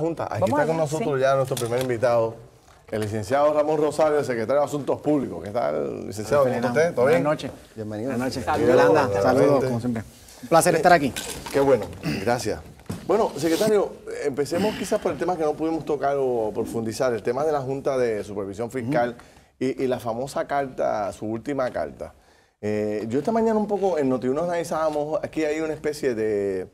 Junta. Aquí está con nosotros ya nuestro primer invitado, el licenciado Ramón Rosario, el secretario de Asuntos Públicos. ¿Qué tal, licenciado? ¿Cómo está ¿Todo bien? Buenas noches. Bienvenido. Buenas noches. Saludos, Yolanda. Saludos, como siempre. Un placer estar aquí. Qué bueno. Gracias. Bueno, secretario, empecemos quizás por el tema que no pudimos tocar o profundizar, el tema de la Junta de Supervisión Fiscal y, la famosa carta, su última carta. Eh, yo esta mañana un poco en Notiuno analizábamos, aquí hay una especie de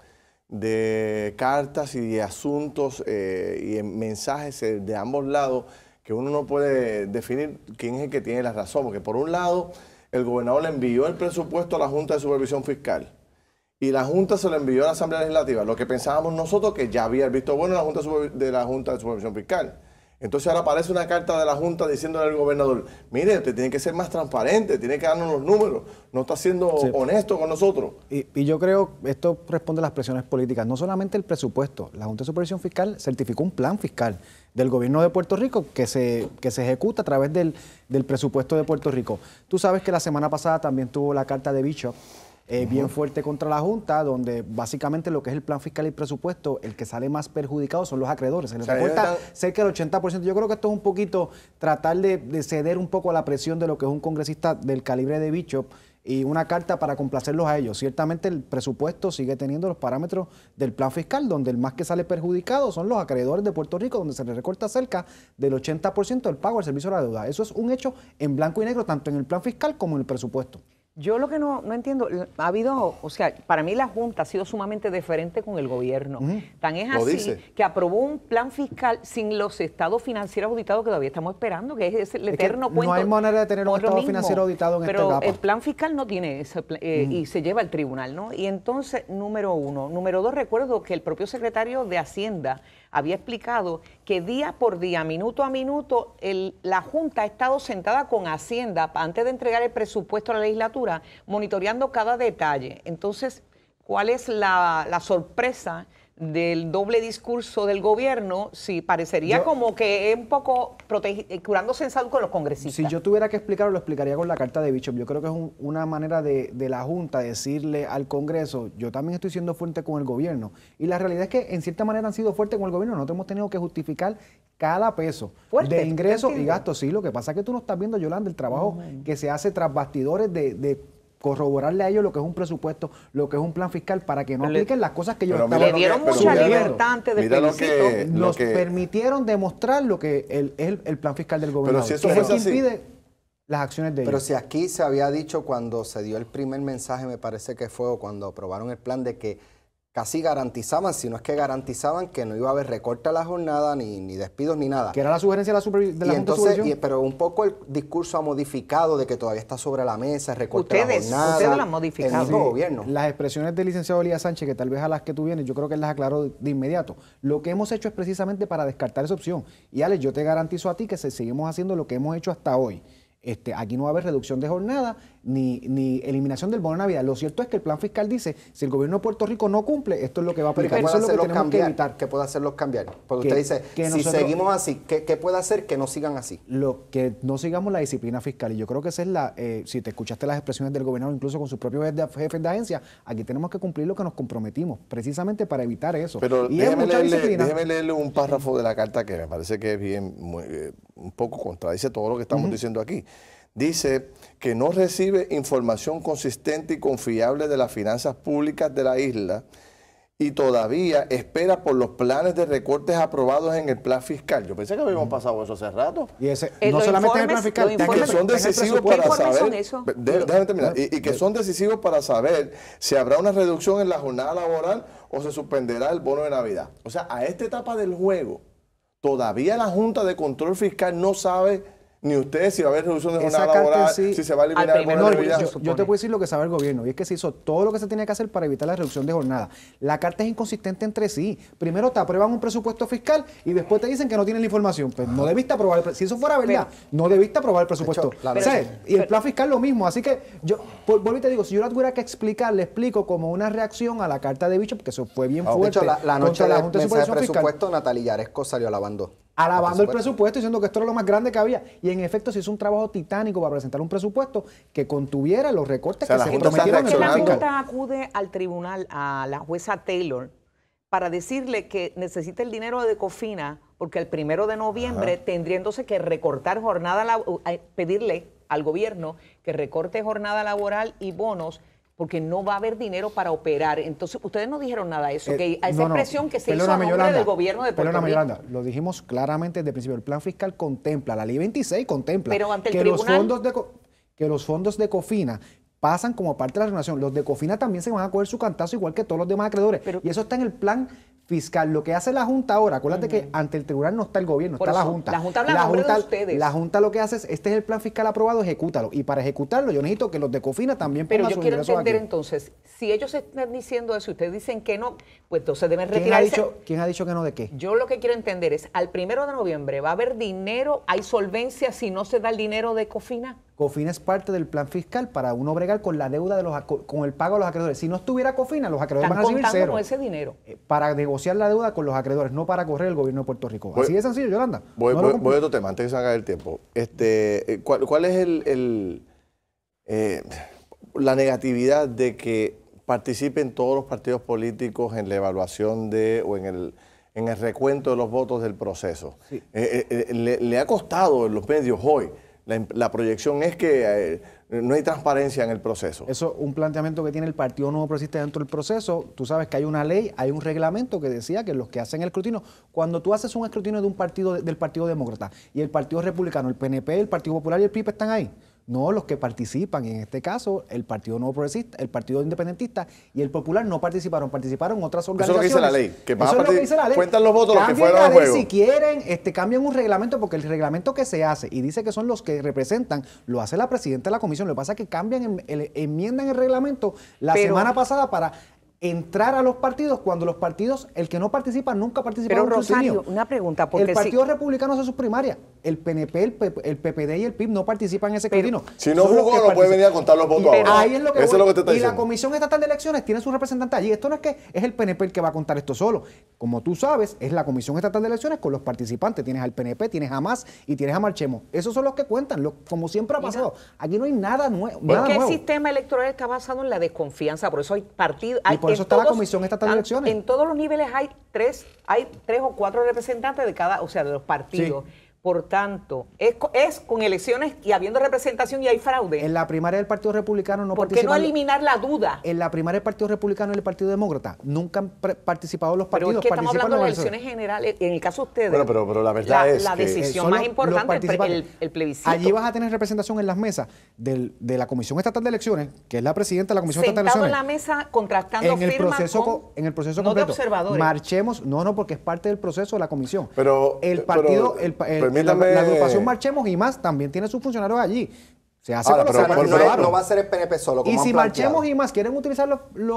de cartas y de asuntos eh, y mensajes eh, de ambos lados que uno no puede definir quién es el que tiene la razón, porque por un lado el gobernador le envió el presupuesto a la Junta de Supervisión Fiscal y la Junta se lo envió a la Asamblea Legislativa, lo que pensábamos nosotros que ya había visto bueno la junta de la Junta de Supervisión Fiscal. Entonces ahora aparece una carta de la Junta diciéndole al gobernador, mire, usted tiene que ser más transparente, tiene que darnos los números, no está siendo honesto con nosotros. Y, yo creo, esto responde a las presiones políticas, no solamente el presupuesto, la Junta de Supervisión Fiscal certificó un plan fiscal del gobierno de Puerto Rico que se, que se ejecuta a través del, del presupuesto de Puerto Rico. Tú sabes que la semana pasada también tuvo la carta de Bishop eh, bien fuerte contra la Junta, donde básicamente lo que es el plan fiscal y presupuesto, el que sale más perjudicado son los acreedores. Se les recorta cerca del 80%. Yo creo que esto es un poquito tratar de, ceder un poco a la presión de lo que es un congresista del calibre de Bishop y una carta para complacerlos a ellos. Ciertamente el presupuesto sigue teniendo los parámetros del plan fiscal, donde el más que sale perjudicado son los acreedores de Puerto Rico, donde se les recorta cerca del 80% del pago del servicio de la deuda. Eso es un hecho en blanco y negro, tanto en el plan fiscal como en el presupuesto. Yo lo que no, no, entiendo, ha habido, o sea, para mí la Junta ha sido sumamente diferente con el gobierno. Tan es así que aprobó un plan fiscal sin los estados financieros auditados que todavía estamos esperando, que es el eterno cuento. No hay manera de tener un estado financiero auditado en Pero esta etapa. el plan fiscal no tiene ese eh, y se lleva al tribunal, ¿no? Y entonces, número uno. Número dos, recuerdo que el propio secretario de Hacienda había explicado que día por día, minuto a minuto, la Junta ha estado sentada con Hacienda antes de entregar el presupuesto a la legislatura, monitoreando cada detalle. Entonces, ¿cuál es la sorpresa? del doble discurso del gobierno, sí, parecería como que es un poco eh, curándose en salud con los congresistas. Si yo tuviera que explicarlo, lo explicaría con la carta de Bishop. Yo creo que es una manera de, la Junta decirle al Congreso, yo también estoy siendo fuerte con el gobierno. Y la realidad es que en cierta manera han sido fuertes con el gobierno. Nosotros hemos tenido que justificar cada peso de ingresos y gastos. Sí, lo que pasa es que tú no estás viendo, Yolanda, el trabajo mm. que se hace tras bastidores de corroborarle a ellos lo que es un presupuesto, lo que es un plan fiscal, para que no apliquen las cosas que ellos estaban Le dieron mucha libertad antes de Nos permitieron demostrar lo que es el, plan fiscal del gobierno. Pero si eso que las acciones de Pero si aquí se había dicho cuando se dio el primer mensaje, me parece que fue, cuando aprobaron el plan de que casi garantizaban, sino es que garantizaban, que no iba a haber recorte a la jornada, ni, despidos, ni nada. Que era la sugerencia de la, entonces, Pero un poco el discurso ha modificado de que todavía está sobre la mesa, recortes recorte ustedes, la Ustedes El gobierno. Las expresiones del licenciado Elías Sánchez, que tal vez a las que tú vienes, yo creo que él las aclaró de inmediato. Lo que hemos hecho es precisamente para descartar esa opción. Y Alex, yo te garantizo a ti que seguimos haciendo lo que hemos hecho hasta hoy, este, aquí no va a haber reducción de jornada ni, ni eliminación del bono de Navidad. Lo cierto es que el plan fiscal dice, si el gobierno de Puerto Rico no cumple, esto es lo que va a aplicar. que tenemos que evitar. ¿Qué puede hacerlos cambiar? Porque usted dice, si seguimos así, ¿qué, puede hacer que no sigan así? Lo que no sigamos la disciplina fiscal. Y yo creo que esa es la, eh, si te escuchaste las expresiones del gobernador, incluso con sus propios jefes de agencia, aquí tenemos que cumplir lo que nos comprometimos, precisamente para evitar eso. Pero déjeme, leerle, un párrafo de la carta que me parece que es bien... Muy, eh, un poco contradice todo lo que estamos diciendo aquí. Dice que no recibe información consistente y confiable de las finanzas públicas de la isla y todavía espera por los planes de recortes aprobados en el plan fiscal. Yo pensé que habíamos pasado eso hace rato. Y eh, no solamente en son para saber. déjame terminar. y que son decisivos para saber si habrá una reducción en la jornada laboral o se suspenderá el bono de Navidad. O sea, a esta etapa del juego, Todavía la Junta de Control Fiscal no sabe ni usted si va a haber reducción de jornada laboral, si se va a eliminar el bono de yo, yo, te puedo decir lo que sabe el gobierno, y es que se hizo todo lo que se tenía que hacer para evitar la reducción de jornada. La carta es inconsistente entre sí. Primero te aprueban un presupuesto fiscal y después te dicen que no tienen la información. Pues no debiste aprobar, el si eso fuera verdad, no debiste aprobar el presupuesto. y el plan fiscal lo mismo. Así que yo, por, vuelvo y te digo, si yo la tuviera que explicar, le explico como una reacción a la carta de bicho, porque eso fue bien ah, fuerte. De hecho, la, noche de la Junta de Presupuesto, Natalia Yaresco salió alabando alabando el presupuesto, diciendo que esto era lo más grande que había. Y en efecto se hizo un trabajo titánico para presentar un presupuesto que contuviera los recortes que se prometieron. En la Junta acude al tribunal, a la jueza Taylor, para decirle que necesita el dinero de Cofina porque el primero de noviembre tendriéndose que recortar jornada, eh, pedirle al gobierno que recorte jornada laboral y bonos porque no va a haber dinero para operar. Entonces, ustedes no dijeron nada de eso, eh, a esa expresión que se hizo a nombre del gobierno de Puerto Rico. lo dijimos claramente desde el principio, el plan fiscal contempla, la ley 26 contempla que, los fondos de, que los fondos de COFINA pasan como parte de la renovación. Los de COFINA también se van a coger su cantazo igual que todos los demás acreedores. y eso está en el plan fiscal. Lo que hace la Junta ahora, acuérdate que ante el tribunal no está el gobierno, está la Junta. La Junta habla de ustedes. La Junta lo que hace es, este es el plan fiscal aprobado, ejecútalo. Y para ejecutarlo yo necesito que los de Cofina también Pero yo quiero entender entonces, si ellos están diciendo eso y ustedes dicen que no, pues entonces deben retirarse. ¿Quién dicho, ¿Quién ha dicho que no de qué? Yo lo que quiero entender es, al primero de noviembre va a haber dinero, hay solvencia si no se da el dinero de Cofina. COFINA es parte del plan fiscal para uno bregar con la deuda de los con el pago a los acreedores. Si no estuviera COFINA, los acreedores van a recibir cero. con ese dinero. Eh, para negociar la deuda con los acreedores, no para correr el gobierno de Puerto Rico. Así de sencillo, Yolanda. Voy, a otro tema, antes que se haga el tiempo. Este, eh, ¿cuál, es el, eh, la negatividad de que participen todos los partidos políticos en la evaluación de o en el en el recuento de los votos del proceso. le ha costado en los medios hoy la, proyección es que eh, no hay transparencia en el proceso. Eso es un planteamiento que tiene el Partido Nuevo Progresista dentro del proceso. Tú sabes que hay una ley, hay un reglamento que decía que los que hacen el escrutinio, cuando tú haces un escrutinio de un partido del Partido Demócrata y el Partido Republicano, el PNP, el Partido Popular y el PIB están ahí, no, los que participan, en este caso, el Partido Nuevo Progresista, el Partido Independentista y el Popular no participaron, participaron otras organizaciones. Eso es lo que dice la ley. Eso es lo que dice la ley. Cuentan los votos los que fueron la Si quieren, este, cambian un reglamento, porque el reglamento que se hace y dice que son los que representan, lo hace la presidenta de la comisión. Lo que pasa es que cambian, em, el, enmiendan el reglamento la semana pasada para entrar a los partidos cuando los partidos, el que no participa nunca participa Pero en Rosario, una pregunta, porque El Partido Republicano hace sus primaria el PNP, el, PPD y el PIB no participan en ese camino Si no jugó, no puede venir a contar los votos ahora. Ahí es lo que, te está Y la Comisión Estatal de Elecciones tiene su representante allí. Esto no es que es el PNP el que va a contar esto solo. Como tú sabes, es la Comisión Estatal de Elecciones con los participantes. Tienes al PNP, tienes a Más y tienes a Marchemo. Esos son los que cuentan, como siempre ha pasado. Aquí no hay nada, nuevo. el sistema electoral está basado en la desconfianza, por eso hay partidos por eso está la Comisión Estatal de Elecciones. En todos los niveles hay tres, hay tres o cuatro representantes de cada, o sea, de los partidos. Por tanto, es, es, con elecciones y habiendo representación y hay fraude. En la primaria del Partido Republicano no ¿Por qué no eliminar la duda? En la primaria del Partido Republicano y el Partido Demócrata nunca han participado los partidos. Pero es estamos hablando de elecciones generales. En el caso de ustedes, bueno, pero, la, verdad es la decisión más importante es el, plebiscito. Allí vas a tener representación en las mesas de la Comisión Estatal de Elecciones, que es la presidenta de la Comisión Estatal de Elecciones. en la mesa contractando en el proceso En el proceso no De observadores. Marchemos, no, no, porque es parte del proceso de la comisión. Pero el eh, partido... el, la, la, agrupación Marchemos y más también tiene sus funcionarios allí. Se hace no, va a ser el PNP solo. y si marchemos y más quieren utilizar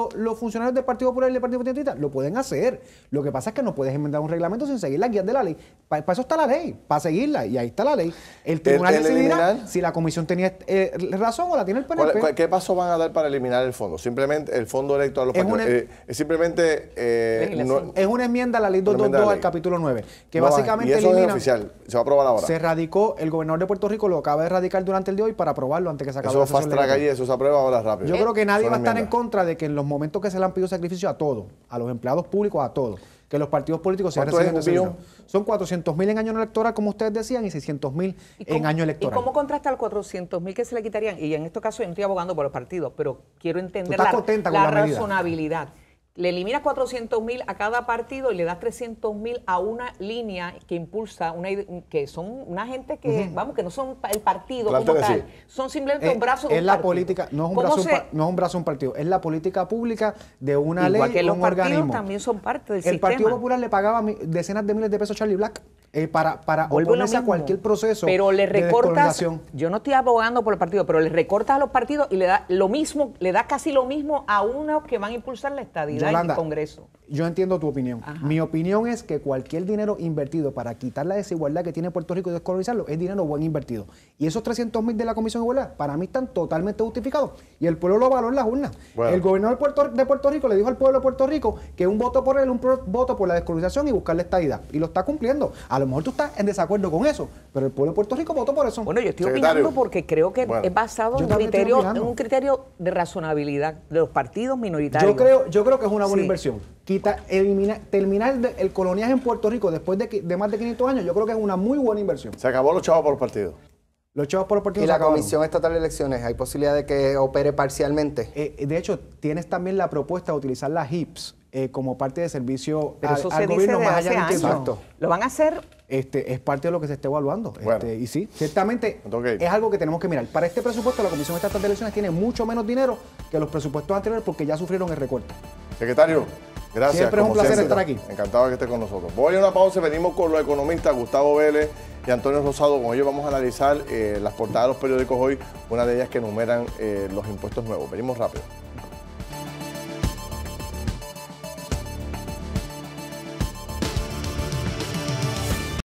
los, funcionarios del Partido Popular y del Partido Independentista, lo pueden hacer. Lo que pasa es que no puedes enmendar un reglamento sin seguir las guías de la ley. Para eso está la ley, para seguirla. Y ahí está la ley. El tribunal decidirá si la comisión tenía eh, razón o la tiene el PNP. qué paso van a dar para eliminar el fondo? Simplemente el fondo electoral. Los es eh, simplemente. Eh, es una enmienda a la ley 222 al capítulo 9, que básicamente. elimina, se va a aprobar ahora. Se radicó, el gobernador de Puerto Rico lo acaba de radicar durante el día de hoy para aprobarlo antes que se acabe eso la se aprueba ahora rápido. Yo creo que nadie va a estar en contra de que en los momentos que se le han pedido sacrificio a todos, a los empleados públicos, a todos, que los partidos políticos sean recibido. Son 400 mil en año electoral, como ustedes decían, y 600 mil en año electoral. ¿Y cómo contrasta el 400 mil que se le quitarían? Y en este caso yo no estoy abogando por los partidos, pero quiero entender la, la razonabilidad le eliminas 400 mil a cada partido y le das 300 mil a una línea que impulsa, una, que son una gente que, vamos, que no son el partido como tal, son simplemente eh, un brazo de un es la política, no es un, brazo, un, no es un brazo un partido, es la política pública de una igual ley, que los partidos también son parte del sistema. El Partido Popular le pagaba decenas de miles de pesos a Charlie Black. Eh, para, para oponerse a cualquier proceso. Pero le recortas. yo no estoy abogando por el partido, pero le recortas a los partidos y le da lo mismo, le da casi lo mismo a unos que van a impulsar la estadidad en el Congreso. Yo entiendo tu opinión. Mi opinión es que cualquier dinero invertido para quitar la desigualdad que tiene Puerto Rico y descolonizarlo es dinero buen invertido. Y esos 300 mil de la Comisión de Igualdad para mí están totalmente justificados. Y el pueblo lo avaló en las urnas. El gobernador de Puerto, Rico le dijo al pueblo de Puerto Rico que un voto por él, un voto por la descolonización y buscarle esta idea. Y lo está cumpliendo. A lo mejor tú estás en desacuerdo con eso, pero el pueblo de Puerto Rico votó por eso. Bueno, yo estoy opinando porque creo que es basado en un, criterio, de razonabilidad de los partidos minoritarios. Yo creo, yo creo que es una buena inversión quita, elimina, terminar el, coloniaje en Puerto Rico después de, más de 500 años, yo creo que es una muy buena inversión. Se acabó los chavos por partido. Los chavos por partido. ¿Y la Comisión Estatal de Elecciones? ¿Hay posibilidad de que opere parcialmente? Eh, eh, de hecho, tienes también la propuesta de utilizar las HIPS eh, como parte de servicio al, gobierno más allá Exacto. Lo van a hacer. Este, es parte de lo que se está evaluando. Este, y sí, ciertamente es algo que tenemos que mirar. Para este presupuesto, la Comisión Estatal de Elecciones tiene mucho menos dinero que los presupuestos anteriores porque ya sufrieron el recorte. Secretario, Gracias. Siempre es un placer estar aquí. Encantado que esté con nosotros. Voy a una pausa y venimos con los economistas Gustavo Vélez y Antonio Rosado. Con ellos vamos a analizar eh, las portadas de los periódicos hoy, una de ellas que numeran eh, los impuestos nuevos. Venimos rápido.